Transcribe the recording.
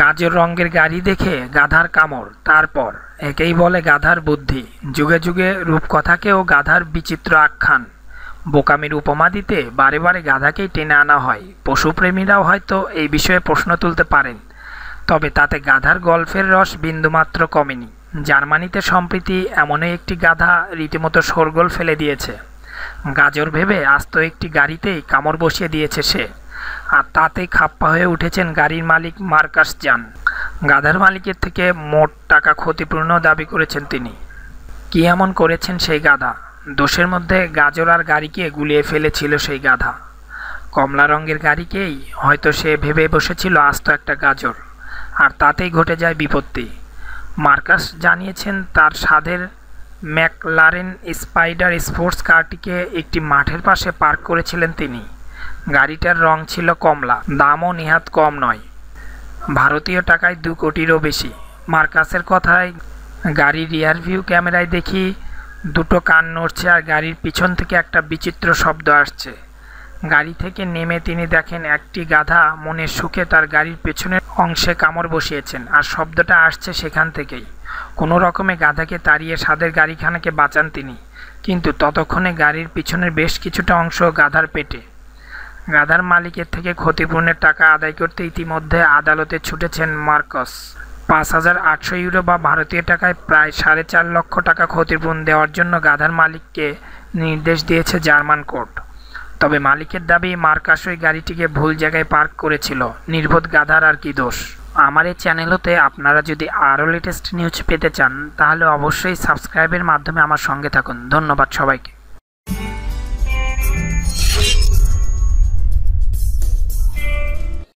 গাজর রঙের গাড়ি দেখে গাধার কামড় তারপর একেই বলে গাধার বুদ্ধি যুগে যুগে রূপকথাকেও গাধার বিচিত্র আখ্যান বোকামির উপমা দিতে বারে বারে গাধাকেই টেনে আনা হয় পশুপ্রেমীরাও হয়তো এই বিষয়ে প্রশ্ন তুলতে পারেন তবে তাতে গাধার গল্পের রস বিন্দুমাত্র কমেনি জার্মানিতে সম্প্রীতি এমনই একটি গাধা রীতিমতো শোরগোল ফেলে দিয়েছে গাজর ভেবে আস্ত একটি গাড়িতেই কামড় বসিয়ে দিয়েছে সে আর তাতে খাপ্পা হয়ে উঠেছেন গাড়ির মালিক মার্কাস জান গাধার মালিকের থেকে মোট টাকা ক্ষতিপূর্ণ দাবি করেছেন তিনি কি এমন করেছেন সেই গাধা দোষের মধ্যে গাজর আর গাড়িকে গুলিয়ে ফেলেছিল সেই গাধা কমলা রঙের গাড়িকেই হয়তো সে ভেবে বসেছিল আস্ত একটা গাজর আর তাতেই ঘটে যায় বিপত্তি মার্কাস জানিয়েছেন তার সাধের ম্যাকলারেন স্পাইডার স্পোর্টস কারটিকে একটি মাঠের পাশে পার্ক করেছিলেন তিনি গাড়িটার রং ছিল কমলা দামও নিহাত কম নয় ভারতীয় টাকায় দু কোটিরও বেশি মার্কাসের কথায় গাড়ির রিয়ারভিউ ক্যামেরায় দেখি দুটো কান নড়ছে আর গাড়ির পিছন থেকে একটা বিচিত্র শব্দ আসছে গাড়ি থেকে নেমে তিনি দেখেন একটি গাধা মনের সুখে তার গাড়ির পেছনের অংশে কামড় বসিয়েছেন আর শব্দটা আসছে সেখান থেকেই কোনো রকমে গাধাকে তাড়িয়ে সাদের গাড়িখানাকে বাঁচান তিনি কিন্তু ততক্ষণে গাড়ির পিছনের বেশ কিছুটা অংশ গাধার পেটে গাধার মালিকের থেকে ক্ষতিপূরণের টাকা আদায় করতে ইতিমধ্যে আদালতে ছুটেছেন মার্কস পাঁচ হাজার আটশো ইউরো বা ভারতীয় টাকায় প্রায় সাড়ে চার লক্ষ টাকা ক্ষতিপূরণ দেওয়ার জন্য গাধার মালিককে নির্দেশ দিয়েছে জার্মান কোর্ট তবে মালিকের দাবি মার্কাস ওই গাড়িটিকে ভুল জায়গায় পার্ক করেছিল নির্বোধ গাধার আর কি দোষ আমার এই চ্যানেলতে আপনারা যদি আরও লেটেস্ট নিউজ পেতে চান তাহলে অবশ্যই সাবস্ক্রাইবের মাধ্যমে আমার সঙ্গে থাকুন ধন্যবাদ সবাইকে